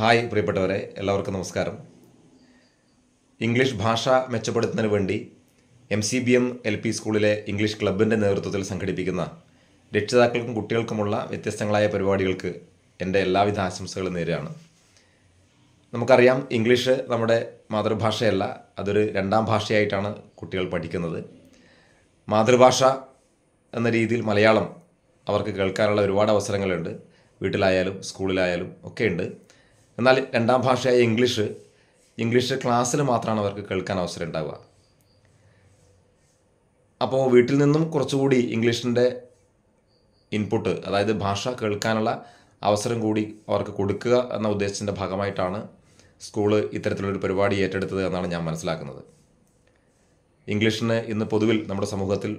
hi പ്രിയപ്പെട്ടവരെ എല്ലാവർക്കും നമസ്കാരം ഇംഗ്ലീഷ് ഭാഷ മെച്ചപ്പെടുത്തുന്നതിന് വേണ്ടി M C B M L P സ്കൂളിലെ ഇംഗ്ലീഷ് ക്ലബിൻ്റെ നേതൃത്വത്തിൽ സംഘടിപ്പിക്കുന്ന രക്ഷിതാക്കൾക്കും കുട്ടികൾക്കുമുള്ള വ്യത്യസ്തങ്ങളായ പരിപാടികൾക്ക് എൻ്റെ എല്ലാവിധ ആശംസകളും നേരെയാണ് നമുക്കറിയാം ഇംഗ്ലീഷ് നമ്മുടെ മാതൃഭാഷയല്ല അതൊരു രണ്ടാം ഭാഷയായിട്ടാണ് കുട്ടികൾ പഠിക്കുന്നത് മാതൃഭാഷ എന്ന രീതിയിൽ മലയാളം അവർക്ക് കേൾക്കാനുള്ള ഒരുപാട് അവസരങ്ങളുണ്ട് വീട്ടിലായാലും സ്കൂളിലായാലും ഒക്കെയുണ്ട് എന്നാൽ രണ്ടാം ഭാഷയായ ഇംഗ്ലീഷ് ഇംഗ്ലീഷ് ക്ലാസ്സിൽ മാത്രമാണ് അവർക്ക് കേൾക്കാൻ അവസരം ഉണ്ടാവുക അപ്പോൾ വീട്ടിൽ നിന്നും കുറച്ചുകൂടി ഇംഗ്ലീഷിൻ്റെ ഇൻപുട്ട് അതായത് ഭാഷ കേൾക്കാനുള്ള അവസരം കൂടി അവർക്ക് കൊടുക്കുക എന്ന ഉദ്ദേശത്തിൻ്റെ ഭാഗമായിട്ടാണ് സ്കൂള് ഇത്തരത്തിലുള്ളൊരു പരിപാടി ഏറ്റെടുത്തത് എന്നാണ് ഞാൻ മനസ്സിലാക്കുന്നത് ഇംഗ്ലീഷിന് ഇന്ന് പൊതുവിൽ നമ്മുടെ സമൂഹത്തിൽ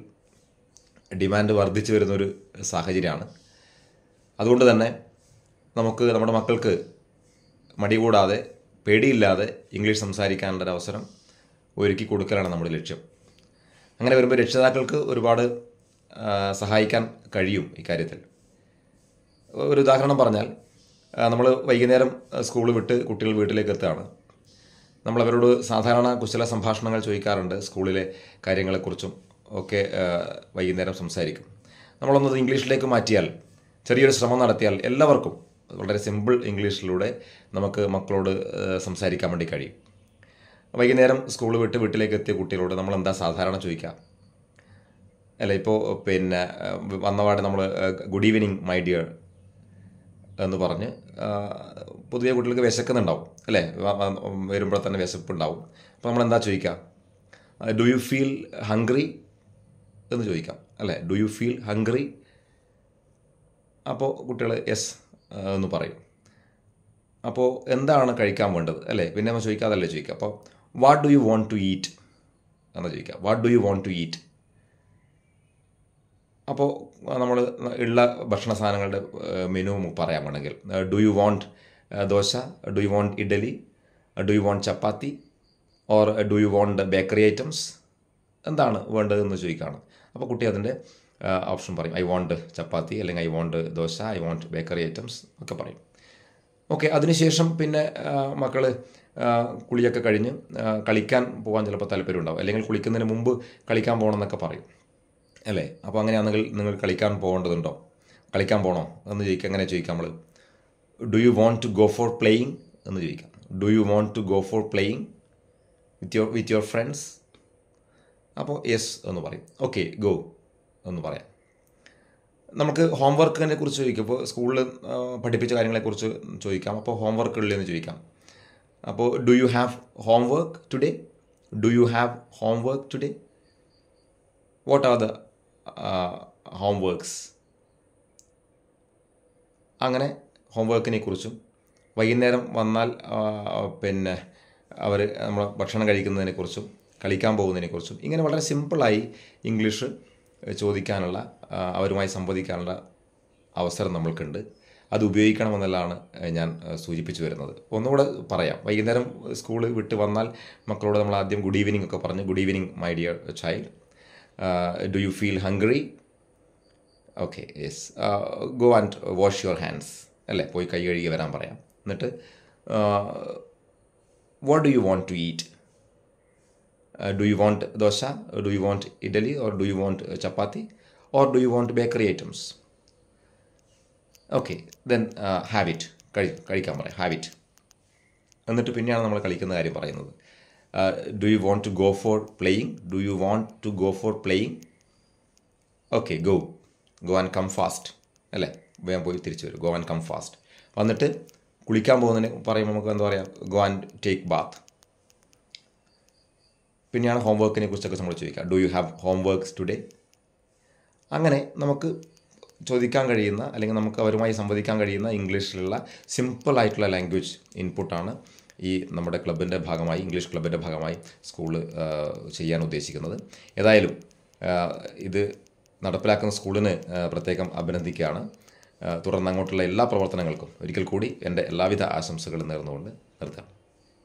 ഡിമാൻഡ് വർദ്ധിച്ചു വരുന്നൊരു സാഹചര്യമാണ് അതുകൊണ്ട് തന്നെ നമുക്ക് നമ്മുടെ മക്കൾക്ക് കൂടാതെ പേടിയില്ലാതെ ഇംഗ്ലീഷ് സംസാരിക്കാനുള്ള അവസരം ഒരുക്കി കൊടുക്കലാണ് നമ്മുടെ ലക്ഷ്യം അങ്ങനെ വരുമ്പോൾ രക്ഷിതാക്കൾക്ക് ഒരുപാട് സഹായിക്കാൻ കഴിയും ഇക്കാര്യത്തിൽ ഒരു ഉദാഹരണം പറഞ്ഞാൽ നമ്മൾ വൈകുന്നേരം സ്കൂൾ വിട്ട് കുട്ടികൾ വീട്ടിലേക്ക് എത്തുകയാണ് നമ്മൾ അവരോട് സാധാരണ കുശല സംഭാഷണങ്ങൾ ചോദിക്കാറുണ്ട് സ്കൂളിലെ കാര്യങ്ങളെക്കുറിച്ചും ഒക്കെ വൈകുന്നേരം സംസാരിക്കും നമ്മളൊന്നത് ഇംഗ്ലീഷിലേക്ക് മാറ്റിയാൽ ചെറിയൊരു ശ്രമം നടത്തിയാൽ എല്ലാവർക്കും വളരെ സിമ്പിൾ ഇംഗ്ലീഷിലൂടെ നമുക്ക് മക്കളോട് സംസാരിക്കാൻ വേണ്ടി കഴിയും വൈകുന്നേരം സ്കൂൾ വിട്ട് വീട്ടിലേക്ക് എത്തിയ കുട്ടികളോട് നമ്മൾ എന്താ സാധാരണ ചോദിക്കുക അല്ല ഇപ്പോൾ പിന്നെ വന്നപാട് നമ്മൾ ഗുഡ് ഈവനിങ് മൈ ഡിയർ എന്ന് പറഞ്ഞ് പുതിയ കുട്ടികൾക്ക് വിശക്കുന്നുണ്ടാവും അല്ലേ വരുമ്പോൾ തന്നെ വിശപ്പുണ്ടാവും അപ്പോൾ നമ്മൾ എന്താ ചോദിക്കുക ഡു യു ഫീൽ ഹംഗ്രി എന്ന് ചോദിക്കാം അല്ലേ ഡു യു ഫീൽ ഹംഗ്രി അപ്പോൾ കുട്ടികൾ യെസ് എന്ന് പറയും അപ്പോൾ എന്താണ് കഴിക്കാൻ വേണ്ടത് അല്ലേ പിന്നെ നമ്മൾ ചോദിക്കുക അതല്ലേ ചോദിക്കുക അപ്പോൾ what do you want to eat എന്നാണ് ചോദിക്കുക what do you want to eat അപ്പോൾ നമ്മൾ ഉള്ള ഭക്ഷണ സാധനങ്ങളുടെ മെനു പറയാൻ വേണമെങ്കിൽ do you want dosa do you want idli do you want chapati or do you want bakery items എന്താണ് വേണ്ടതെന്ന് ചോദിക്കുകയാണ് അപ്പോൾ കുട്ടി അതിൻ്റെ ഓപ്ഷൻ പറയും ഐ വോണ്ട് ചപ്പാത്തി അല്ലെങ്കിൽ I want dosa I want bakery items ഒക്കെ പറയും ഓക്കെ അതിനുശേഷം പിന്നെ മക്കൾ കുളിയൊക്കെ കഴിഞ്ഞ് കളിക്കാൻ പോകാൻ ചിലപ്പോൾ താല്പര്യം ഉണ്ടാവും അല്ലെങ്കിൽ കുളിക്കുന്നതിന് മുമ്പ് കളിക്കാൻ പോകണം എന്നൊക്കെ പറയും അല്ലേ അപ്പോൾ അങ്ങനെയാണെങ്കിൽ നിങ്ങൾ കളിക്കാൻ പോകേണ്ടതുണ്ടോ കളിക്കാൻ പോകണോ എന്ന് ചോദിക്കാം അങ്ങനെ ചോദിക്കാം നമ്മൾ do you want to go for playing എന്ന് ചോദിക്കാം do you want to go for playing with your with your friends അപ്പോൾ യെസ് എന്ന് പറയും ഓക്കെ ഗോ എന്ന് പറയാം നമുക്ക് ഹോം വർക്കിനെ കുറിച്ച് ചോദിക്കും ഇപ്പോൾ സ്കൂളിൽ പഠിപ്പിച്ച കാര്യങ്ങളെക്കുറിച്ച് ചോദിക്കാം അപ്പോൾ ഹോം വർക്കുകളിൽ ചോദിക്കാം അപ്പോൾ do you have home work today do you have home work today what are the home works അങ്ങനെ ഹോം വർക്കിനെ കുറിച്ചും വൈകുന്നേരം വന്നാൽ പിന്നെ അവർ നമ്മൾ ഭക്ഷണം കഴിക്കുന്നതിനെക്കുറിച്ചും കളിക്കാൻ പോകുന്നതിനെക്കുറിച്ചും ഇങ്ങനെ വളരെ സിമ്പിളായി ഇംഗ്ലീഷ് ചോദിക്കാനുള്ള അവരുമായി സംവദിക്കാനുള്ള അവസരം നമ്മൾക്കുണ്ട് അത് ഉപയോഗിക്കണമെന്നല്ലാണ് ഞാൻ സൂചിപ്പിച്ചു വരുന്നത് ഒന്നുകൂടെ പറയാം വൈകുന്നേരം സ്കൂൾ വിട്ട് വന്നാൽ മക്കളോട് നമ്മൾ ആദ്യം ഗുഡ് ഈവനിങ് ഒക്കെ പറഞ്ഞു good evening my dear child do you feel hungry okay yes go and wash your hands അല്ലേ പോയി കൈ കഴുകി വരാൻ പറയാം എന്നിട്ട് what do you want to eat do you want dosa do you want idli or do you want chapati or do you want bakery items okay then have it കഴി കഴിക്കാൻ പറയാം ഹാവ് ഇറ്റ് എന്നിട്ട് പിന്നെയാണ് നമ്മൾ കളിക്കുന്ന കാര്യം പറയുന്നത് do you want to go for playing do you want to go for playing okay go go and come fast അല്ലേ വേഗം പോയി തിരിച്ചു വരും ഗോ ആൻഡ് കം ഫാസ്റ്റ് വന്നിട്ട് കുളിക്കാൻ പോകുന്നതിന് പറയുമ്പോൾ നമുക്ക് എന്താ പറയുക ഗോ ആൻഡ് ടേക്ക് ബാത്ത് പിന്നെയാണ് ഹോം വർക്കിനെ കുറിച്ചൊക്കെ നമ്മൾ ചോദിക്കുക do you have home works today അങ്ങനെ നമുക്ക് ചോദിക്കാൻ കഴിയുന്ന അല്ലെങ്കിൽ നമുക്ക് അവരുമായി സംവദിക്കാൻ കഴിയുന്ന ഇംഗ്ലീഷിലുള്ള സിമ്പിളായിട്ടുള്ള ലാംഗ്വേജ് ഇൻപുട്ടാണ് ഈ നമ്മുടെ ക്ലബിൻ്റെ ഭാഗമായി ഇംഗ്ലീഷ് ക്ലബിൻ്റെ ഭാഗമായി സ്കൂൾ ചെയ്യാൻ ഉദ്ദേശിക്കുന്നത് ഏതായാലും ഇത് നടപ്പിലാക്കുന്ന സ്കൂളിന് പ്രത്യേകം അഭിനന്ദിക്കുകയാണ് തുടർന്ന് അങ്ങോട്ടുള്ള എല്ലാ പ്രവർത്തനങ്ങൾക്കും ഒരിക്കൽ കൂടി എൻ്റെ എല്ലാവിധ ആശംസകളും നേർന്നുകൊണ്ട് നിർത്താം